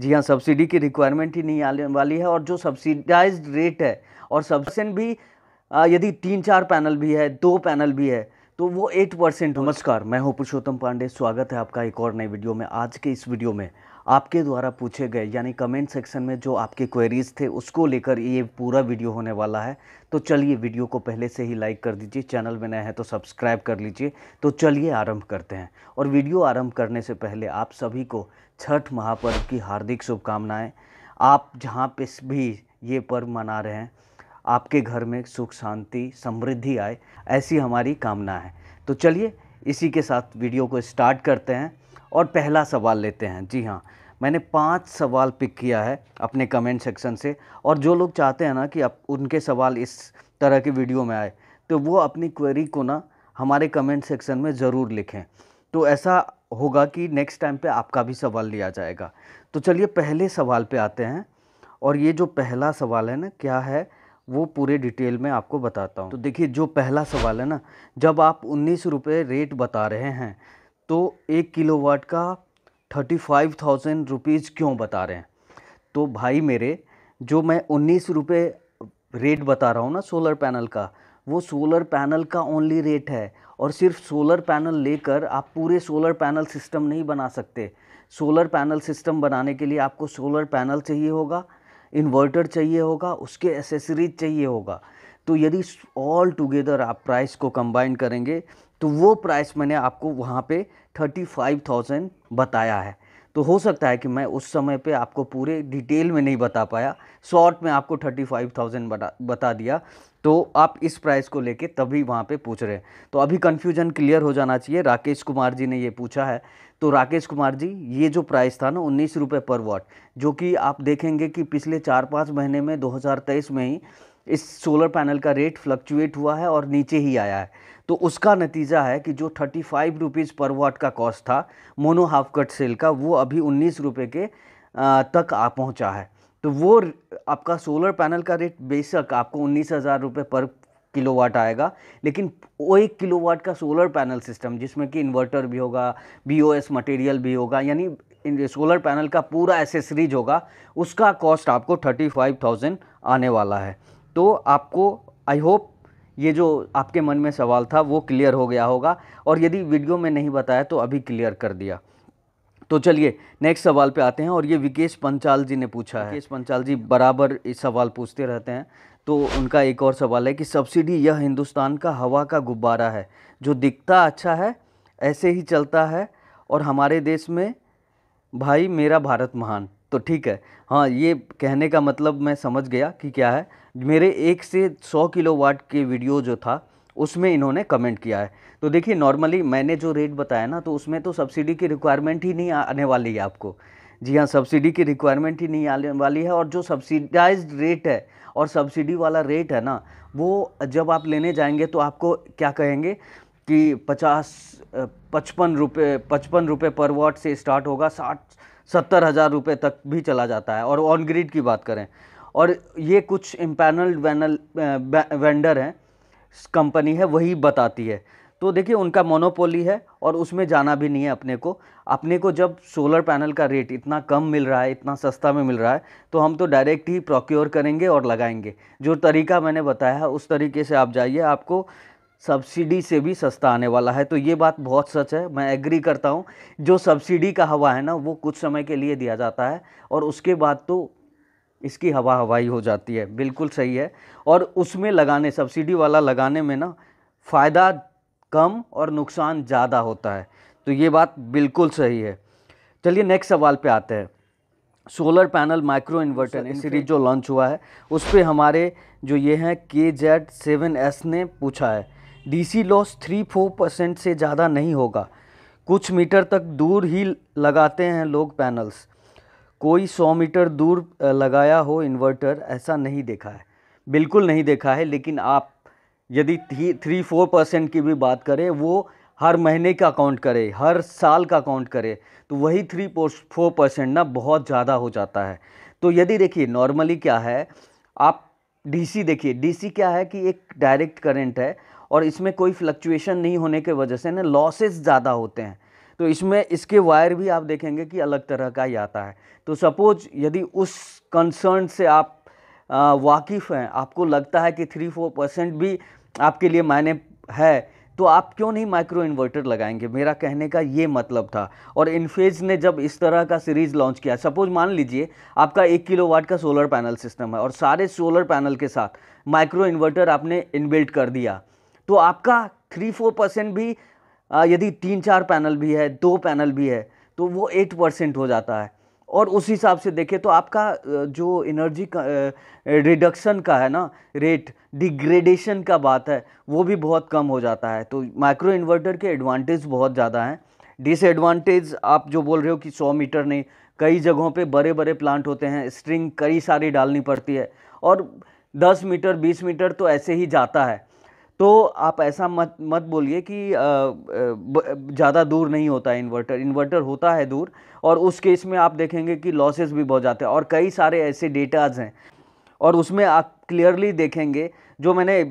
जी हाँ सब्सिडी की रिक्वायरमेंट ही नहीं आने वाली है और जो सब्सिडाइज रेट है और सब्सन भी यदि तीन चार पैनल भी है दो पैनल भी है तो वो एट परसेंट नमस्कार मैं हूँ पुरुषोत्तम पांडे स्वागत है आपका एक और नए वीडियो में आज के इस वीडियो में आपके द्वारा पूछे गए यानी कमेंट सेक्शन में जो आपके क्वेरीज थे उसको लेकर ये पूरा वीडियो होने वाला है तो चलिए वीडियो को पहले से ही लाइक कर दीजिए चैनल में नए हैं तो सब्सक्राइब कर लीजिए तो चलिए आरंभ करते हैं और वीडियो आरंभ करने से पहले आप सभी को छठ महापर्व की हार्दिक शुभकामनाएँ आप जहाँ पे भी ये पर्व मना रहे हैं आपके घर में सुख शांति समृद्धि आए ऐसी हमारी कामना है तो चलिए इसी के साथ वीडियो को स्टार्ट करते हैं और पहला सवाल लेते हैं जी हाँ मैंने पांच सवाल पिक किया है अपने कमेंट सेक्शन से और जो लोग चाहते हैं ना कि आप उनके सवाल इस तरह के वीडियो में आए तो वो अपनी क्वेरी को ना हमारे कमेंट सेक्शन में ज़रूर लिखें तो ऐसा होगा कि नेक्स्ट टाइम पे आपका भी सवाल लिया जाएगा तो चलिए पहले सवाल पे आते हैं और ये जो पहला सवाल है ना क्या है वो पूरे डिटेल में आपको बताता हूँ तो देखिए जो पहला सवाल है ना जब आप उन्नीस रुपये रेट बता रहे हैं तो एक किलो वाट का थर्टी फाइव थाउजेंड रुपीज़ क्यों बता रहे हैं तो भाई मेरे जो मैं उन्नीस रुपये रेट बता रहा हूँ ना सोलर पैनल का वो सोलर पैनल का ओनली रेट है और सिर्फ सोलर पैनल लेकर आप पूरे सोलर पैनल सिस्टम नहीं बना सकते सोलर पैनल सिस्टम बनाने के लिए आपको सोलर पैनल चाहिए होगा इन्वर्टर चाहिए होगा उसके एसेसरीज चाहिए होगा तो यदि ऑल टुगेदर आप प्राइस को कंबाइन करेंगे तो वो प्राइस मैंने आपको वहाँ पे थर्टी फाइव थाउजेंड बताया है तो हो सकता है कि मैं उस समय पे आपको पूरे डिटेल में नहीं बता पाया शॉर्ट में आपको थर्टी फाइव थाउजेंड बता बता दिया तो आप इस प्राइस को लेके तभी वहाँ पे पूछ रहे हैं तो अभी कन्फ्यूजन क्लियर हो जाना चाहिए राकेश कुमार जी ने ये पूछा है तो राकेश कुमार जी ये जो प्राइस था ना उन्नीस रुपये पर वॉट जो कि आप देखेंगे कि पिछले चार पाँच महीने में दो में ही इस सोलर पैनल का रेट फ्लक्चुएट हुआ है और नीचे ही आया है तो उसका नतीजा है कि जो थर्टी फाइव रुपीज़ पर वाट का कॉस्ट था मोनो हाफ कट सेल का वो अभी उन्नीस रुपये के तक आ पहुंचा है तो वो आपका सोलर पैनल का रेट बेशक आपको उन्नीस हज़ार रुपये पर किलोवाट आएगा लेकिन वो एक किलोवाट का सोलर पैनल सिस्टम जिसमें कि इन्वर्टर भी होगा बीओएस मटेरियल भी होगा यानी सोलर पैनल का पूरा एसेसरीज होगा उसका कॉस्ट आपको थर्टी फाइव थाउजेंड आने वाला है तो आपको आई होप ये जो आपके मन में सवाल था वो क्लियर हो गया होगा और यदि वीडियो में नहीं बताया तो अभी क्लियर कर दिया तो चलिए नेक्स्ट सवाल पे आते हैं और ये विकेश पंचाल जी ने पूछा है विकेश पंचाल जी बराबर इस सवाल पूछते रहते हैं तो उनका एक और सवाल है कि सब्सिडी यह हिंदुस्तान का हवा का गुब्बारा है जो दिखता अच्छा है ऐसे ही चलता है और हमारे देश में भाई मेरा भारत महान तो ठीक है हाँ ये कहने का मतलब मैं समझ गया कि क्या है मेरे एक से सौ किलो वाट के वीडियो जो था उसमें इन्होंने कमेंट किया है तो देखिए नॉर्मली मैंने जो रेट बताया ना तो उसमें तो सब्सिडी की रिक्वायरमेंट ही नहीं आने वाली है आपको जी हाँ सब्सिडी की रिक्वायरमेंट ही नहीं आने वाली है और जो सब्सिडाइज रेट है और सब्सिडी वाला रेट है ना वो जब आप लेने जाएंगे तो आपको क्या कहेंगे कि पचास पचपन रुपये पचपन रुपये पर वाट से स्टार्ट होगा साठ सत्तर हज़ार रुपये तक भी चला जाता है और ऑन ग्रिड की बात करें और ये कुछ इम्पैनल्ड वैनल वेंडर हैं कंपनी है वही बताती है तो देखिए उनका मोनोपोली है और उसमें जाना भी नहीं है अपने को अपने को जब सोलर पैनल का रेट इतना कम मिल रहा है इतना सस्ता में मिल रहा है तो हम तो डायरेक्ट ही प्रोक्योर करेंगे और लगाएंगे जो तरीका मैंने बताया है उस तरीके से आप जाइए आपको सब्सिडी से भी सस्ता आने वाला है तो ये बात बहुत सच है मैं एग्री करता हूँ जो सब्सिडी का हवा है ना वो कुछ समय के लिए दिया जाता है और उसके बाद तो इसकी हवा हवाई हो जाती है बिल्कुल सही है और उसमें लगाने सब्सिडी वाला लगाने में ना फ़ायदा कम और नुकसान ज़्यादा होता है तो ये बात बिल्कुल सही है चलिए नेक्स्ट सवाल पे आते हैं solar panel micro inverter series जो लॉन्च हुआ है उस पर हमारे जो ये हैं के जेड सेवन एस ने पूछा है DC loss three four percent से ज़्यादा नहीं होगा कुछ मीटर तक दूर ही लगाते हैं लोग पैनल्स कोई सौ मीटर दूर लगाया हो इन्वर्टर ऐसा नहीं देखा है बिल्कुल नहीं देखा है लेकिन आप यदि थ्री फोर परसेंट की भी बात करें वो हर महीने का काउंट करे हर साल का काउंट करें तो वही थ्री फोर परसेंट ना बहुत ज़्यादा हो जाता है तो यदि देखिए नॉर्मली क्या है आप डीसी देखिए डीसी क्या है कि एक डायरेक्ट करंट है और इसमें कोई फ्लक्चुएशन नहीं होने के वजह से ना लॉसेस ज़्यादा होते हैं तो इसमें इसके वायर भी आप देखेंगे कि अलग तरह का ही आता है तो सपोज यदि उस कंसर्न से आप वाकिफ़ हैं आपको लगता है कि थ्री फोर परसेंट भी आपके लिए मायने है तो आप क्यों नहीं माइक्रो इन्वर्टर लगाएंगे मेरा कहने का ये मतलब था और इनफेज ने जब इस तरह का सीरीज़ लॉन्च किया सपोज मान लीजिए आपका एक किलो वाट का सोलर पैनल सिस्टम है और सारे सोलर पैनल के साथ माइक्रो इन्वर्टर आपने इनबिल्ट कर दिया तो आपका थ्री फोर परसेंट भी यदि तीन चार पैनल भी है दो पैनल भी है तो वो एट परसेंट हो जाता है और उस हिसाब से देखें तो आपका जो एनर्जी का रिडक्शन का है ना रेट डिग्रेडेशन का बात है वो भी बहुत कम हो जाता है तो माइक्रो इन्वर्टर के एडवांटेज बहुत ज़्यादा हैं डिसएडवांटेज आप जो बोल रहे हो कि सौ मीटर नहीं कई जगहों पे बड़े बड़े प्लांट होते हैं स्ट्रिंग कई सारी डालनी पड़ती है और दस मीटर बीस मीटर तो ऐसे ही जाता है तो आप ऐसा मत मत बोलिए कि ज़्यादा दूर नहीं होता है इन्वर्टर इन्वर्टर होता है दूर और उस केस में आप देखेंगे कि लॉसेस भी बहुत जाते हैं और कई सारे ऐसे डेटाज हैं और उसमें आप क्लियरली देखेंगे जो मैंने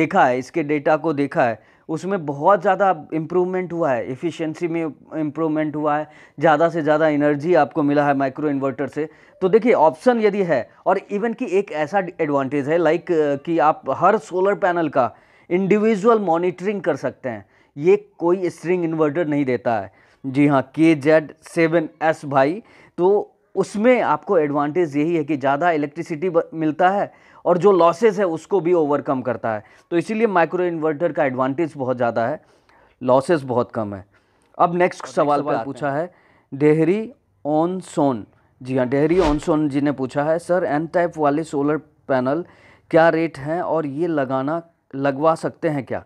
देखा है इसके डेटा को देखा है उसमें बहुत ज़्यादा इम्प्रूवमेंट हुआ है एफिशिएंसी में इम्प्रूवमेंट हुआ है ज़्यादा से ज़्यादा एनर्जी आपको मिला है माइक्रो इन्वर्टर से तो देखिए ऑप्शन यदि है और इवन कि एक ऐसा एडवांटेज है लाइक कि आप हर सोलर पैनल का इंडिविजुअल मॉनिटरिंग कर सकते हैं ये कोई स्ट्रिंग इन्वर्टर नहीं देता है जी हाँ के जेड सेवन एस भाई तो उसमें आपको एडवांटेज यही है कि ज़्यादा इलेक्ट्रिसिटी मिलता है और जो लॉसेज है उसको भी ओवरकम करता है तो इसीलिए माइक्रो इन्वर्टर का एडवांटेज बहुत ज़्यादा है लॉसेज बहुत कम है अब नेक्स्ट सवाल पर पूछा है डेहरी ऑन सोन जी हाँ डेहरी ऑन सोन जी ने पूछा है सर एन टाइप वाले सोलर पैनल क्या रेट हैं और ये लगाना लगवा सकते हैं क्या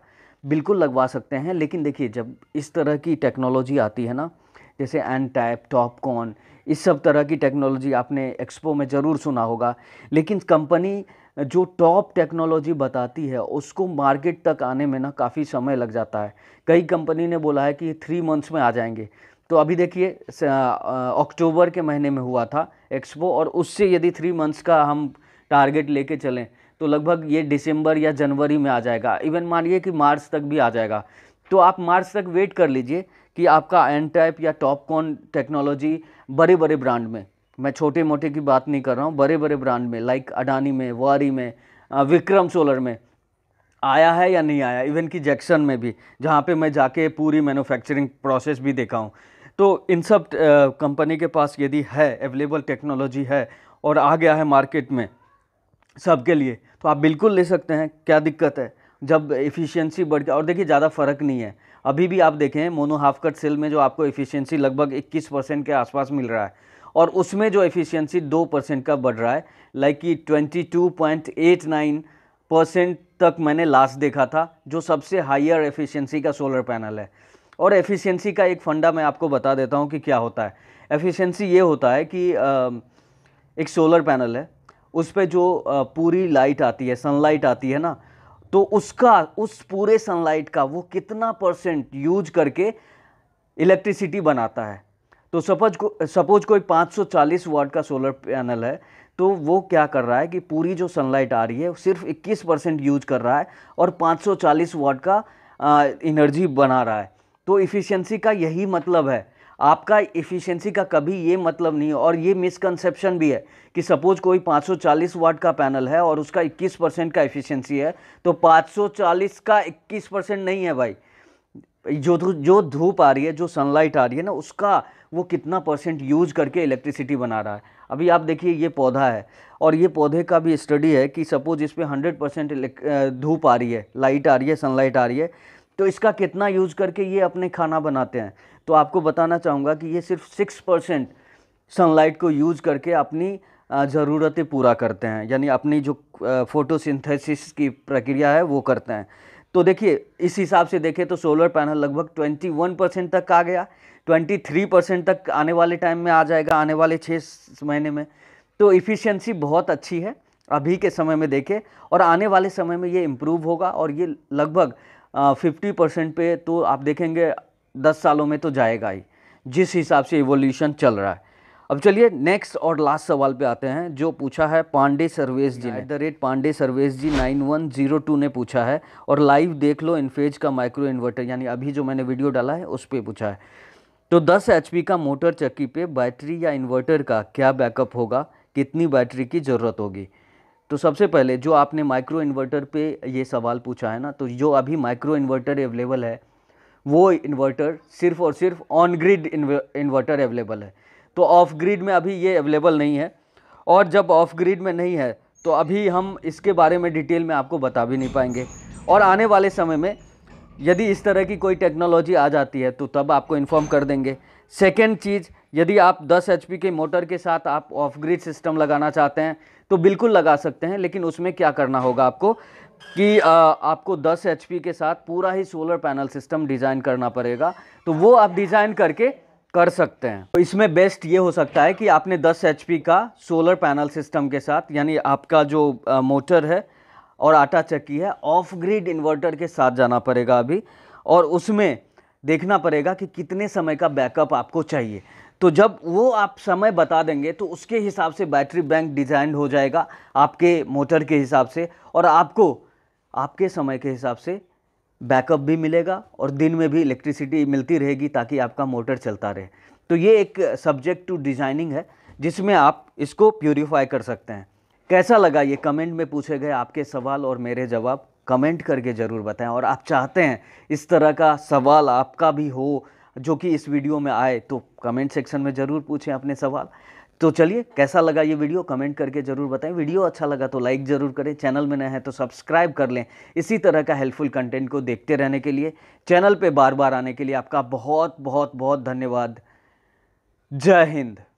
बिल्कुल लगवा सकते हैं लेकिन देखिए जब इस तरह की टेक्नोलॉजी आती है ना जैसे एन टैप टॉपकॉन इस सब तरह की टेक्नोलॉजी आपने एक्सपो में ज़रूर सुना होगा लेकिन कंपनी जो टॉप टेक्नोलॉजी बताती है उसको मार्केट तक आने में ना काफ़ी समय लग जाता है कई कंपनी ने बोला है कि थ्री मंथ्स में आ जाएंगे तो अभी देखिए अक्टूबर के महीने में हुआ था एक्सपो और उससे यदि थ्री मंथ्स का हम टारगेट लेके चलें तो लगभग ये दिसंबर या जनवरी में आ जाएगा इवन मानिए कि मार्च तक भी आ जाएगा तो आप मार्च तक वेट कर लीजिए कि आपका एन टाइप या टॉप कॉन टेक्नोलॉजी बड़े बड़े ब्रांड में मैं छोटे मोटे की बात नहीं कर रहा हूँ बड़े बड़े ब्रांड में लाइक अडानी में वारी में विक्रम सोलर में आया है या नहीं आया इवन कि जैक्सन में भी जहाँ पे मैं जाके पूरी मैन्युफैक्चरिंग प्रोसेस भी देखा हूँ तो इन सब कंपनी के पास यदि है अवेलेबल टेक्नोलॉजी है और आ गया है मार्केट में सबके लिए तो आप बिल्कुल ले सकते हैं क्या दिक्कत है जब एफिशिएंसी बढ़ गया और देखिए ज़्यादा फ़र्क नहीं है अभी भी आप देखें मोनो हाफ कट सेल में जो आपको एफिशिएंसी लगभग 21 परसेंट के आसपास मिल रहा है और उसमें जो एफिशिएंसी दो परसेंट का बढ़ रहा है लाइक कि 22.89 परसेंट तक मैंने लास्ट देखा था जो सबसे हाइयर एफिशिएंसी का सोलर पैनल है और एफिशिएंसी का एक फंडा मैं आपको बता देता हूँ कि क्या होता है एफिशियंसी ये होता है कि एक सोलर पैनल है उस पर जो पूरी लाइट आती है सनलाइट आती है ना तो उसका उस पूरे सनलाइट का वो कितना परसेंट यूज करके इलेक्ट्रिसिटी बनाता है तो सपोज को सपोज कोई 540 वाट का सोलर पैनल है तो वो क्या कर रहा है कि पूरी जो सनलाइट आ रही है सिर्फ 21 परसेंट यूज कर रहा है और 540 वाट का इनर्जी एनर्जी बना रहा है तो इफ़िशियंसी का यही मतलब है आपका इफ़िशेंसी का कभी ये मतलब नहीं है और ये मिसकनसेप्शन भी है कि सपोज़ कोई 540 वाट का पैनल है और उसका 21 परसेंट का इफ़िशेंसी है तो 540 का 21 परसेंट नहीं है भाई जो जो धूप आ रही है जो सनलाइट आ रही है ना उसका वो कितना परसेंट यूज करके इलेक्ट्रिसिटी बना रहा है अभी आप देखिए ये पौधा है और ये पौधे का भी स्टडी है कि सपोज़ इस पर हंड्रेड परसेंट धूप आ रही है लाइट आ रही है सनलाइट आ रही है तो इसका कितना यूज़ करके ये अपने खाना बनाते हैं तो आपको बताना चाहूँगा कि ये सिर्फ सिक्स परसेंट सनलाइट को यूज़ करके अपनी ज़रूरतें पूरा करते हैं यानी अपनी जो फोटोसिंथेसिस की प्रक्रिया है वो करते हैं तो देखिए इस हिसाब से देखें तो सोलर पैनल लगभग 21 परसेंट तक आ गया 23 परसेंट तक आने वाले टाइम में आ जाएगा आने वाले छः महीने में तो इफ़िशेंसी बहुत अच्छी है अभी के समय में देखें और आने वाले समय में ये इम्प्रूव होगा और ये लगभग फिफ्टी परसेंट पे तो आप देखेंगे दस सालों में तो जाएगा ही जिस हिसाब से इवोल्यूशन चल रहा है अब चलिए नेक्स्ट और लास्ट सवाल पे आते हैं जो पूछा है Pandey Sarvesh ji at the rate Pandey Sarvesh ji nine one zero two ने पूछा है और लाइव देख लो इनफेज का माइक्रो इन्वर्टर यानी अभी जो मैंने वीडियो डाला है उस पर पूछा है तो 10 एच का मोटर चक्की पे बैटरी या इन्वर्टर का क्या बैकअप होगा कितनी बैटरी की ज़रूरत होगी तो सबसे पहले जो आपने माइक्रो इन्वर्टर पे ये सवाल पूछा है ना तो जो अभी माइक्रो इन्वर्टर अवेलेबल है वो इन्वर्टर सिर्फ और सिर्फ ऑन ग्रिड इन्वर्टर अवेलेबल है तो ऑफ ग्रिड में अभी ये अवेलेबल नहीं है और जब ऑफ ग्रिड में नहीं है तो अभी हम इसके बारे में डिटेल में आपको बता भी नहीं पाएंगे और आने वाले समय में यदि इस तरह की कोई टेक्नोलॉजी आ जाती है तो तब आपको इन्फॉर्म कर देंगे सेकेंड चीज़ यदि आप 10 एच के मोटर के साथ आप ऑफ ग्रिड सिस्टम लगाना चाहते हैं तो बिल्कुल लगा सकते हैं लेकिन उसमें क्या करना होगा आपको कि आ, आपको 10 एच के साथ पूरा ही सोलर पैनल सिस्टम डिज़ाइन करना पड़ेगा तो वो आप डिज़ाइन करके कर सकते हैं तो इसमें बेस्ट ये हो सकता है कि आपने 10 एच का सोलर पैनल सिस्टम के साथ यानी आपका जो आ, मोटर है और आटा चक्की है ऑफ ग्रिड इन्वर्टर के साथ जाना पड़ेगा अभी और उसमें देखना पड़ेगा कि कितने समय का बैकअप आपको चाहिए तो जब वो आप समय बता देंगे तो उसके हिसाब से बैटरी बैंक डिजाइन हो जाएगा आपके मोटर के हिसाब से और आपको आपके समय के हिसाब से बैकअप भी मिलेगा और दिन में भी इलेक्ट्रिसिटी मिलती रहेगी ताकि आपका मोटर चलता रहे तो ये एक सब्जेक्ट टू डिज़ाइनिंग है जिसमें आप इसको प्योरीफाई कर सकते हैं कैसा लगा ये कमेंट में पूछे गए आपके सवाल और मेरे जवाब कमेंट करके ज़रूर बताएं और आप चाहते हैं इस तरह का सवाल आपका भी हो जो कि इस वीडियो में आए तो कमेंट सेक्शन में ज़रूर पूछें अपने सवाल तो चलिए कैसा लगा ये वीडियो कमेंट करके ज़रूर बताएं वीडियो अच्छा लगा तो लाइक ज़रूर करें चैनल में नए हैं तो सब्सक्राइब कर लें इसी तरह का हेल्पफुल कंटेंट को देखते रहने के लिए चैनल पे बार बार आने के लिए आपका बहुत बहुत बहुत धन्यवाद जय हिंद